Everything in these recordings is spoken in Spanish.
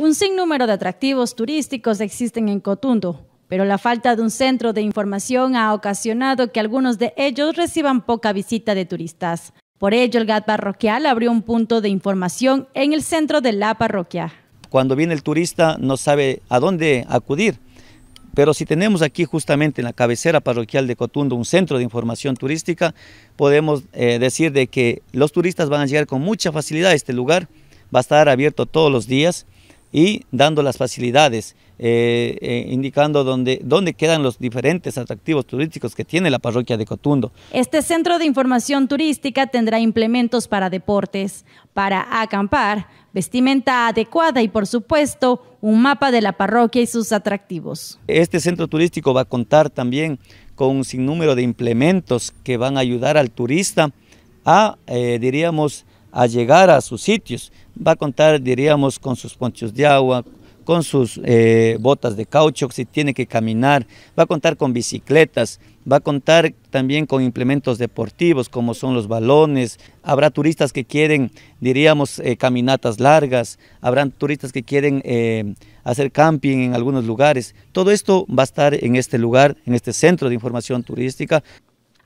Un sinnúmero de atractivos turísticos existen en Cotundo, pero la falta de un centro de información ha ocasionado que algunos de ellos reciban poca visita de turistas. Por ello, el GAT parroquial abrió un punto de información en el centro de la parroquia. Cuando viene el turista no sabe a dónde acudir, pero si tenemos aquí justamente en la cabecera parroquial de Cotundo un centro de información turística, podemos eh, decir de que los turistas van a llegar con mucha facilidad a este lugar, va a estar abierto todos los días y dando las facilidades, eh, eh, indicando dónde, dónde quedan los diferentes atractivos turísticos que tiene la parroquia de Cotundo. Este centro de información turística tendrá implementos para deportes, para acampar, vestimenta adecuada y por supuesto un mapa de la parroquia y sus atractivos. Este centro turístico va a contar también con un sinnúmero de implementos que van a ayudar al turista a, eh, diríamos, a llegar a sus sitios. Va a contar, diríamos, con sus ponchos de agua, con sus eh, botas de caucho, si tiene que caminar, va a contar con bicicletas, va a contar también con implementos deportivos como son los balones, habrá turistas que quieren, diríamos, eh, caminatas largas, habrán turistas que quieren eh, hacer camping en algunos lugares. Todo esto va a estar en este lugar, en este centro de información turística.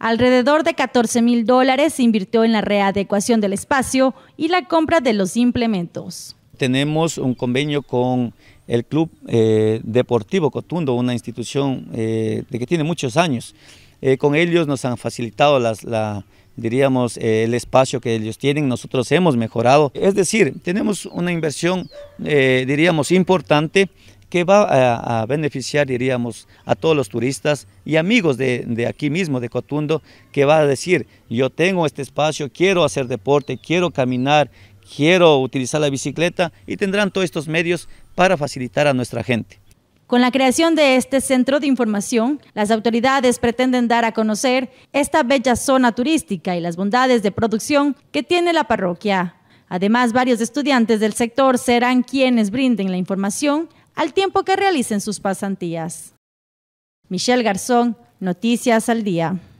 Alrededor de 14 mil dólares se invirtió en la readecuación del espacio y la compra de los implementos. Tenemos un convenio con el Club eh, Deportivo Cotundo, una institución eh, de que tiene muchos años. Eh, con ellos nos han facilitado la, diríamos, el espacio que ellos tienen, nosotros hemos mejorado. Es decir, tenemos una inversión, diríamos, importante que va a, beneficiar, diríamos, a todos los turistas y amigos de, de, aquí mismo, de Cotundo, que va a decir, yo tengo este espacio, quiero hacer deporte, quiero caminar, quiero utilizar la bicicleta y tendrán todos estos medios para facilitar a nuestra gente. Con la creación de este centro de información, las autoridades pretenden dar a conocer esta bella zona turística y las bondades de producción que tiene la parroquia. Además, varios estudiantes del sector serán quienes brinden la información al tiempo que realicen sus pasantías. Michelle Garzón, Noticias al Día.